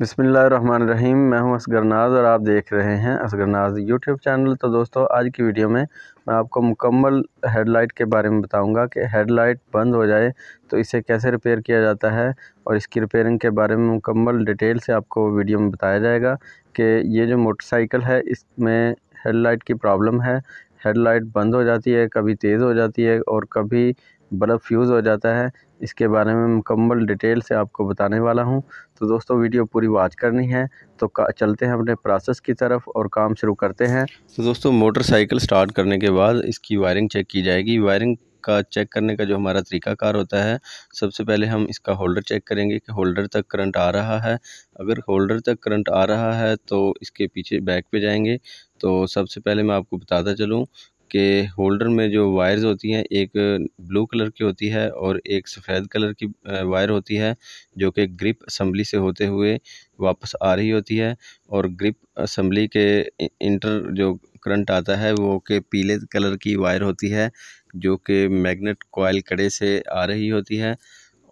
रहीम मैं हूं असगरनाज और आप देख रहे हैं असगरनाज यूट्यूब चैनल तो दोस्तों आज की वीडियो में मैं आपको मुकम्मल हेडलाइट के बारे में बताऊंगा कि हेडलाइट बंद हो जाए तो इसे कैसे रिपेयर किया जाता है और इसकी रिपेयरिंग के बारे में मुकम्मल डिटेल से आपको वीडियो में बताया जाएगा कि ये जो मोटरसाइकिल है इसमें हेडलाइट की प्रॉब्लम है हेडलाइट बंद हो जाती है कभी तेज़ हो जाती है और कभी बल्ब फ्यूज़ हो जाता है इसके बारे में मुकम्मल डिटेल से आपको बताने वाला हूं तो दोस्तों वीडियो पूरी वाच करनी है तो चलते हैं अपने प्रोसेस की तरफ और काम शुरू करते हैं तो दोस्तों मोटरसाइकिल स्टार्ट करने के बाद इसकी वायरिंग चेक की जाएगी वायरिंग का चेक करने का जो हमारा तरीकाकार होता है सबसे पहले हम इसका होल्डर चेक करेंगे कि होल्डर तक करंट आ रहा है अगर होल्डर तक करंट आ रहा है तो इसके पीछे बैक पे जाएंगे तो सबसे पहले मैं आपको बताता चलूँ के होल्डर में जो वायर्स होती हैं एक ब्लू कलर की होती है और एक सफ़ेद कलर की वायर होती है जो कि ग्रिप असम्बली से होते हुए वापस आ रही होती है और ग्रिप असम्बली के इंटर जो करंट आता है वो के पीले कलर की वायर होती है जो कि मैग्नेट कोयल कड़े से आ रही होती है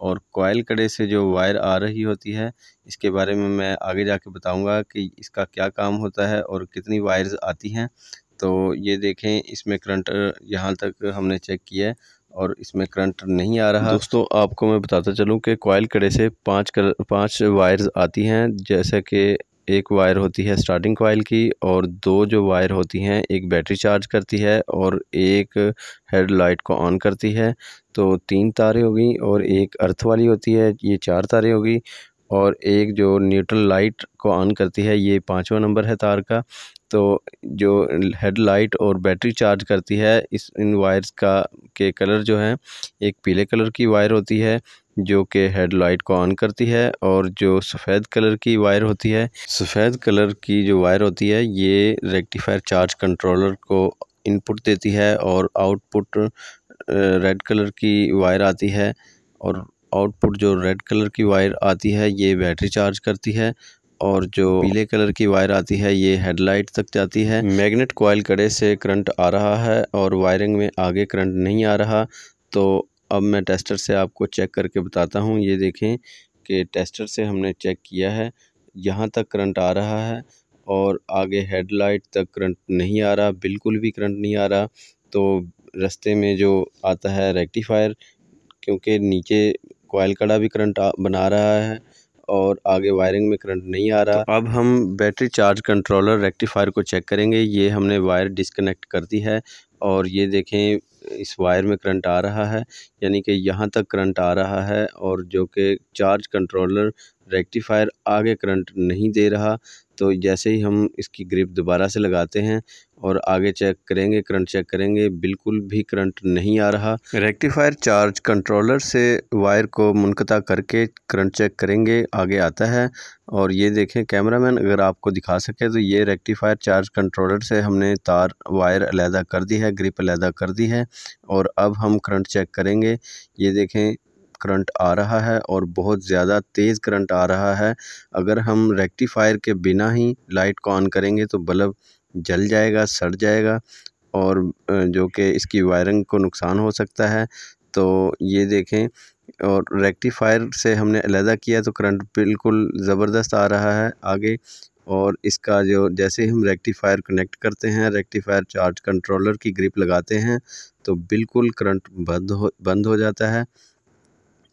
और कोयल कड़े से जो वायर आ रही होती है इसके बारे में मैं आगे जाके बताऊंगा कि इसका क्या काम होता है और कितनी वायर्स आती हैं तो ये देखें इसमें करंट यहाँ तक हमने चेक किया है और इसमें करंट नहीं आ रहा दोस्तों आपको मैं बताता चलूँ कि कॉयल कड़े से पाँच कर पाँच वायर्स आती हैं जैसे कि एक वायर होती है स्टार्टिंग कॉयल की और दो जो वायर होती हैं एक बैटरी चार्ज करती है और एक हेड लाइट को ऑन करती है तो तीन तारें होगी और एक अर्थ वाली होती है ये चार तारें होगी और एक जो न्यूट्रल लाइट को ऑन करती है ये पाँचवा नंबर है तार का तो जो हेड लाइट और बैटरी चार्ज करती है इस इन वायर्स का के कलर जो है एक पीले कलर की वायर होती है जो कि हेड लाइट को ऑन करती है और जो सफ़ेद कलर की वायर होती है सफ़ेद कलर की जो वायर होती है ये रेक्टिफायर चार्ज कंट्रोलर को इनपुट देती है और आउटपुट रेड कलर की वायर आती है और आउटपुट जो रेड कलर की वायर आती है ये बैटरी चार्ज करती है और जो पीले कलर की वायर आती है ये हेडलाइट तक जाती है मैग्नेट कोयल कड़े से करंट आ रहा है और वायरिंग में आगे करंट नहीं आ रहा तो अब मैं टेस्टर से आपको चेक करके बताता हूँ ये देखें कि टेस्टर से हमने चेक किया है यहाँ तक करंट आ रहा है और आगे हेडलाइट तक करंट नहीं आ रहा बिल्कुल भी करंट नहीं आ रहा तो रस्ते में जो आता है रेक्टिफायर क्योंकि नीचे कॉयल कड़ा भी करंट बना रहा है और आगे वायरिंग में करंट नहीं आ रहा तो अब हम बैटरी चार्ज कंट्रोलर रेक्टिफायर को चेक करेंगे ये हमने वायर डिसकनेक्ट कर दी है और ये देखें इस वायर में करंट आ रहा है यानी कि यहाँ तक करंट आ रहा है और जो कि चार्ज कंट्रोलर रेक्टिफायर आगे करंट नहीं दे रहा तो जैसे ही हम इसकी ग्रिप दोबारा से लगाते हैं और आगे चेक करेंगे करंट चेक करेंगे बिल्कुल भी करंट नहीं आ रहा रेक्टिफायर चार्ज कंट्रोलर से वायर को मुनकता करके करंट चेक करेंगे आगे आता है और ये देखें कैमरामैन अगर आपको दिखा सके तो ये रेक्टिफायर चार्ज कंट्रोलर से हमने तार वायर अलहदा कर दी है ग्रिप अलहदा कर दी है और अब हम करंट चेक करेंगे ये देखें करंट आ रहा है और बहुत ज़्यादा तेज़ करंट आ रहा है अगर हम रेक्टिफायर के बिना ही लाइट को ऑन करेंगे तो बल्ब जल जाएगा सड़ जाएगा और जो कि इसकी वायरिंग को नुकसान हो सकता है तो ये देखें और रेक्टिफायर से हमने अलहदा किया तो करंट बिल्कुल ज़बरदस्त आ रहा है आगे और इसका जो जैसे ही हम रेक्टिफायर कनेक्ट करते हैं रेक्टिफायर चार्ज कंट्रोलर की ग्रिप लगाते हैं तो बिल्कुल करंट बंद हो बंद हो जाता है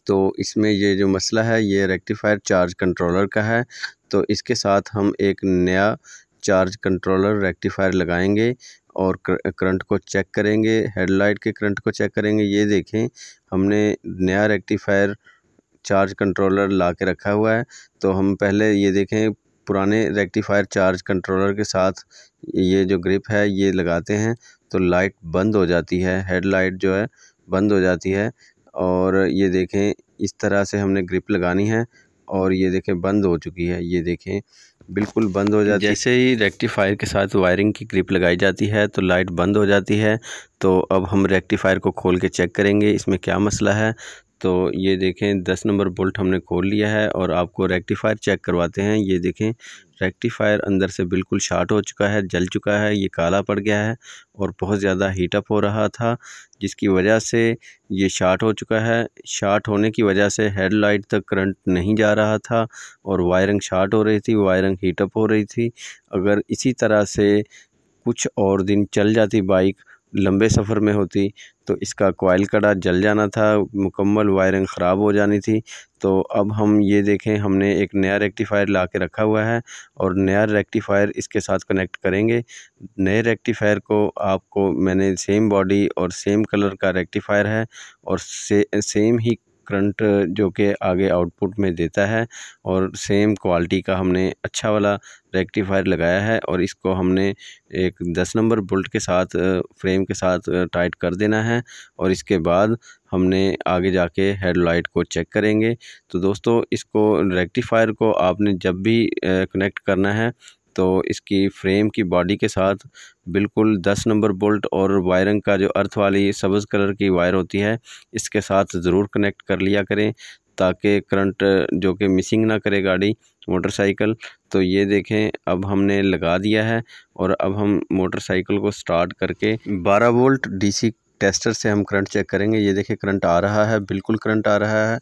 तो इसमें ये जो मसला है ये रेक्टिफायर चार्ज कंट्रोलर का है तो इसके साथ हम एक नया चार्ज कंट्रोलर रेक्टिफायर लगाएंगे और करंट को चेक करेंगे हेडलाइट के करंट को चेक करेंगे ये देखें हमने नया रेक्टिफायर चार्ज कंट्रोलर ला के रखा हुआ है तो हम पहले ये देखें पुराने रेक्टिफायर चार्ज कंट्रोलर के साथ ये जो ग्रिप है ये लगाते हैं तो लाइट बंद हो जाती है हेडलाइट जो है बंद हो जाती है और ये देखें इस तरह से हमने ग्रिप लगानी है और ये देखें बंद हो चुकी है ये देखें बिल्कुल बंद हो जाती है जैसे ही रेक्टिफायर के साथ वायरिंग की ग्रिप लगाई जाती है तो लाइट बंद हो जाती है तो अब हम रेक्टिफायर को खोल के चेक करेंगे इसमें क्या मसला है तो ये देखें दस नंबर बोल्ट हमने खोल लिया है और आपको रेक्टिफायर चेक करवाते हैं ये देखें रेक्टिफायर अंदर से बिल्कुल शार्ट हो चुका है जल चुका है ये काला पड़ गया है और बहुत ज़्यादा हीटअप हो रहा था जिसकी वजह से ये शार्ट हो चुका है शार्ट होने की वजह से हेडलाइट तक करंट नहीं जा रहा था और वायरिंग शार्ट हो रही थी वायरिंग हीटअप हो रही थी अगर इसी तरह से कुछ और दिन चल जाती बाइक लंबे सफ़र में होती तो इसका कोयल कड़ा जल जाना था मुकम्मल वायरिंग ख़राब हो जानी थी तो अब हम ये देखें हमने एक नया रेक्टिफायर ला के रखा हुआ है और नया रेक्टिफायर इसके साथ कनेक्ट करेंगे नए रेक्टिफायर को आपको मैंने सेम बॉडी और सेम कलर का रेक्टिफायर है और से सेम ही करंट जो कि आगे आउटपुट में देता है और सेम क्वालिटी का हमने अच्छा वाला रेक्टिफायर लगाया है और इसको हमने एक दस नंबर बोल्ट के साथ फ्रेम के साथ टाइट कर देना है और इसके बाद हमने आगे जाके हेडलाइट को चेक करेंगे तो दोस्तों इसको रेक्टिफायर को आपने जब भी कनेक्ट करना है तो इसकी फ्रेम की बॉडी के साथ बिल्कुल दस नंबर बोल्ट और वायरिंग का जो अर्थ वाली सब्ज़ कलर की वायर होती है इसके साथ ज़रूर कनेक्ट कर लिया करें ताकि करंट जो कि मिसिंग ना करे गाड़ी मोटरसाइकिल तो ये देखें अब हमने लगा दिया है और अब हम मोटरसाइकिल को स्टार्ट करके 12 वोल्ट डीसी टेस्टर से हम करंट चेक करेंगे ये देखिए करंट आ रहा है बिल्कुल करंट आ रहा है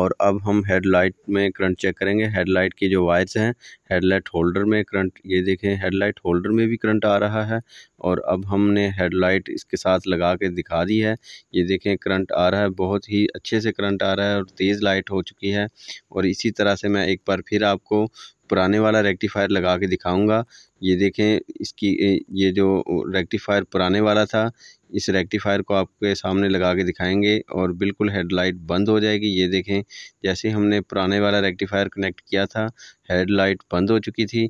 और अब हम हेडलाइट में करंट चेक करेंगे हेडलाइट की जो वायर्स हैं हेडलाइट होल्डर में करंट ये देखें हेडलाइट होल्डर में भी करंट आ रहा है और अब हमने हेडलाइट इसके साथ लगा के दिखा दी है ये देखें करंट आ रहा है बहुत ही अच्छे से करंट आ रहा है और तेज़ लाइट हो चुकी है और इसी तरह से मैं एक बार फिर आपको पुराने वाला रेक्टिफायर लगा के दिखाऊंगा ये देखें इसकी ये जो रेक्टिफायर पुराने वाला था इस रेक्टिफायर को आपके सामने लगा के दिखाएंगे और बिल्कुल हेडलाइट बंद हो जाएगी ये देखें जैसे हमने पुराने वाला रेक्टिफायर कनेक्ट किया था हेडलाइट बंद हो चुकी थी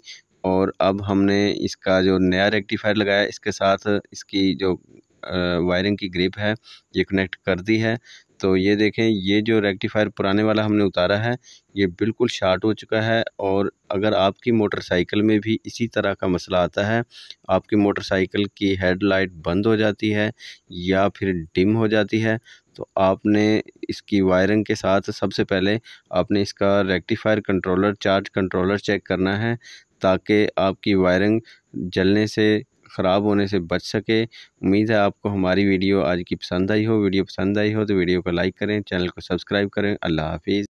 और अब हमने इसका जो नया रेक्टिफायर लगाया इसके साथ इसकी जो वायरिंग की ग्रिप है ये कनेक्ट कर दी है तो ये देखें ये जो रेक्टिफायर पुराने वाला हमने उतारा है ये बिल्कुल शार्ट हो चुका है और अगर आपकी मोटरसाइकिल में भी इसी तरह का मसला आता है आपकी मोटरसाइकिल की हेडलाइट बंद हो जाती है या फिर डिम हो जाती है तो आपने इसकी वायरिंग के साथ सबसे पहले आपने इसका rectifier controller charge controller check करना है ताकि आपकी वायरिंग जलने से ख़राब होने से बच सके उम्मीद है आपको हमारी वीडियो आज की पसंद आई हो वीडियो पसंद आई हो तो वीडियो को लाइक करें चैनल को सब्सक्राइब करें अल्लाह हाफिज़